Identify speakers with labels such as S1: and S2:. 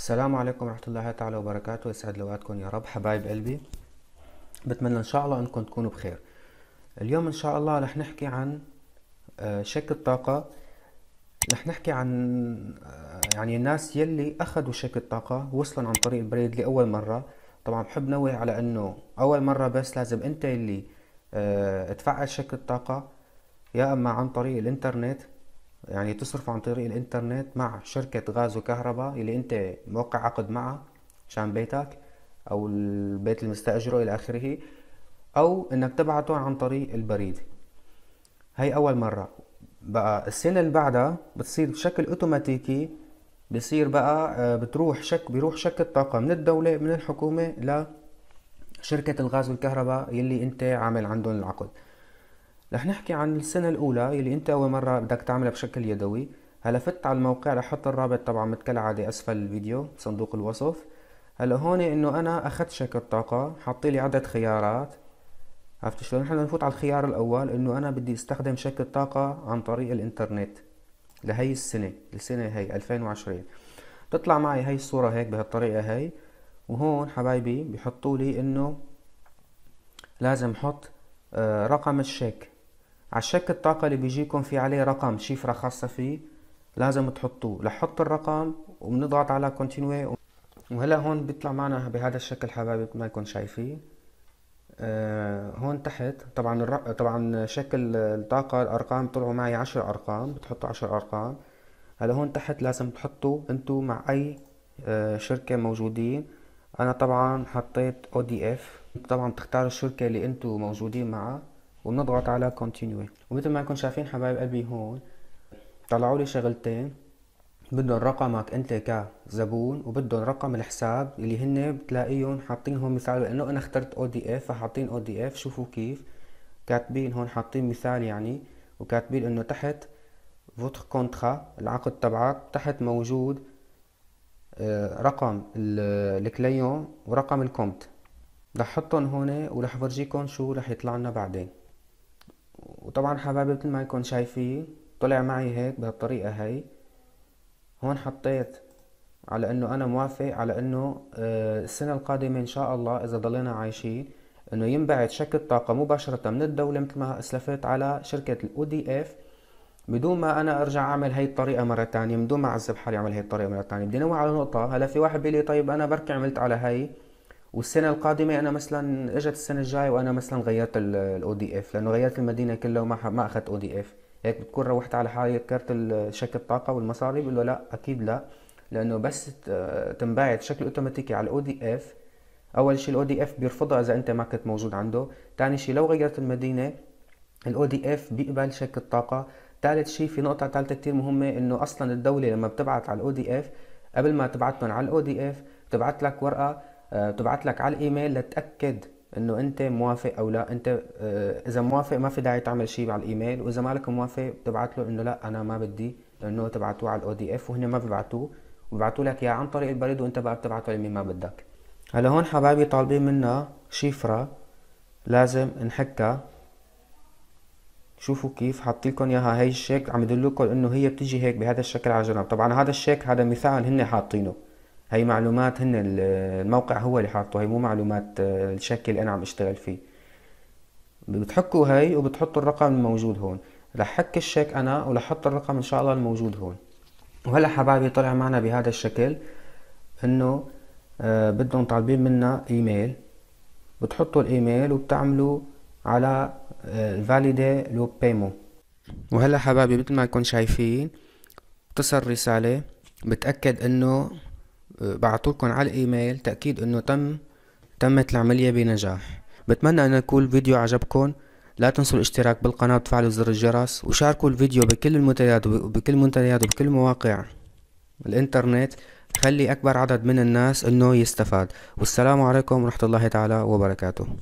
S1: السلام عليكم ورحمة الله تعالى وبركاته يسعد لوقتكم اوقاتكم يا رب حبايب قلبي بتمنى ان شاء الله انكم تكونوا بخير اليوم ان شاء الله رح نحكي عن آه، شك الطاقة رح نحكي عن آه، يعني الناس يلي اخذوا شك الطاقة وصلن عن طريق البريد لأول مرة طبعا بحب نوه على انه اول مرة بس لازم انت اللي آه، تفعل شك الطاقة يا اما عن طريق الانترنت يعني تصرف عن طريق الانترنت مع شركة غاز وكهرباء اللي انت موقع عقد معها شان بيتك او البيت المستأجره الى اخره او انك تبعته عن طريق البريد هي اول مرة بقى السنة اللي بعدها بتصير بشكل اوتوماتيكي بصير بقى آه، بتروح شك بيروح شك الطاقة من الدولة من الحكومة لشركة الغاز والكهرباء يلي انت عامل عندهم العقد رح نحكي عن السنة الأولى يلي أنت أول مرة بدك تعملها بشكل يدوي هلا فت على الموقع رح أحط الرابط طبعا متل كالعادة أسفل الفيديو بصندوق الوصف هلا هون إنه أنا أخذت شكل طاقة حاطي لي عدد خيارات عرفت شلون نحن نفوت على الخيار الأول إنه أنا بدي أستخدم شكل طاقة عن طريق الإنترنت لهي السنة السنة هي 2020 تطلع معي هي الصورة هيك بهالطريقة هي وهون حبايبي بيحطوا لي إنه لازم حط آه، رقم الشيك على الشك الطاقة اللي بيجيكم في عليه رقم شفرة خاصة فيه لازم تحطوه لحط الرقم وبنضغط على كونتينوي وهلا هون بيطلع معنا بهذا الشكل حبايبي ما يكون شايفيه آه، هون تحت طبعا الرق... طبعا شكل الطاقة الأرقام طلعوا معي عشر أرقام بتحطوا عشر أرقام هلا هون تحت لازم تحطوا انتو مع أي آه، شركة موجودين أنا طبعا حطيت أو دي إف طبعا بتختاروا الشركة اللي انتو موجودين معها وبنضغط على continue ومثل ما انكم شايفين حبايب قلبي هون طلعوا لي شغلتين بدهم رقمك انت كزبون وبدهم رقم الحساب اللي هن بتلاقيهم حاطين هون مثال لانه انا اخترت او دي اف فحاطين او دي اف شوفوا كيف كاتبين هون حاطين مثال يعني وكاتبين انه تحت فوتر كونترا العقد تبعك تحت موجود آه، رقم الكليون ورقم الكومت رح حطهم هون ورح فرجيكم شو رح يطلع لنا بعدين وطبعا حبايبي مثل ما يكون شايفيه طلع معي هيك بهالطريقة هاي هون حطيت على انه انا موافق على انه آه، السنة القادمة ان شاء الله اذا ضلينا عايشين انه ينبعت شك الطاقة مباشرة من الدولة مثل ما اسلفت على شركة الاو دي اف بدون ما انا ارجع اعمل هي الطريقة مرة تانية بدون ما اعذب حالي اعمل هي الطريقة مرة تانية بدي نوع على نقطة هلا في واحد بيقول لي طيب انا بركي عملت على هي والسنه القادمه انا مثلا اجت السنه الجايه وانا مثلا غيرت الاو دي اف لانه غيرت المدينه كلها وما ما اخذت او دي اف هيك بتكون روحت على حالي كرت شكل الطاقه والمصاري بقول له لا اكيد لا لانه بس تنبعث شكل اوتوماتيكي على الاو دي اف اول شيء الاو دي اف بيرفضها اذا انت ما كنت موجود عنده ثاني شيء لو غيرت المدينه الاو دي اف بيقبل شك الطاقه ثالث شيء في نقطه ثالثه كثير مهمه انه اصلا الدوله لما بتبعت على الاو دي اف قبل ما تبعتهم على الاو دي اف بتبعت لك ورقه آه، تبعت لك على الايميل لتاكد انه انت موافق او لا انت آه، اذا موافق ما في داعي تعمل شيء على الايميل واذا مالك موافق بتبعت له انه لا انا ما بدي لانه تبعتوه على الاو دي اف وهن ما ببعتوه وبعتوا لك اياه عن طريق البريد وانت بقى بتبعته لمين ما بدك هلا هون حبايبي طالبين منا شفره لازم نحكها شوفوا كيف حاطيلكم اياها هي الشيك عم يدلكم انه هي بتيجي هيك بهذا الشكل على جنب طبعا هذا الشيك هذا مثال هن حاطينه هي معلومات هن الموقع هو اللي حاطه هي مو معلومات آه، الشكل اللي انا عم اشتغل فيه بتحكوا هي وبتحطوا الرقم الموجود هون رح حك الشيك انا ورح احط الرقم ان شاء الله الموجود هون وهلا حبايبي طلع معنا بهذا الشكل انه آه، بدهم طالبين منا ايميل بتحطوا الايميل وبتعملوا على آه، فاليدي لو بيمو وهلا حبايبي مثل ما كنتم شايفين بتصل رسالة بتأكد انه بعتولكن على الايميل تأكيد انه تم تمت العملية بنجاح بتمنى ان يكون الفيديو عجبكم لا تنسوا الاشتراك بالقناة وتفعلوا زر الجرس وشاركوا الفيديو بكل المنتديات وبكل المنتديات وبكل مواقع الانترنت خلي اكبر عدد من الناس انه يستفاد والسلام عليكم ورحمة الله تعالى وبركاته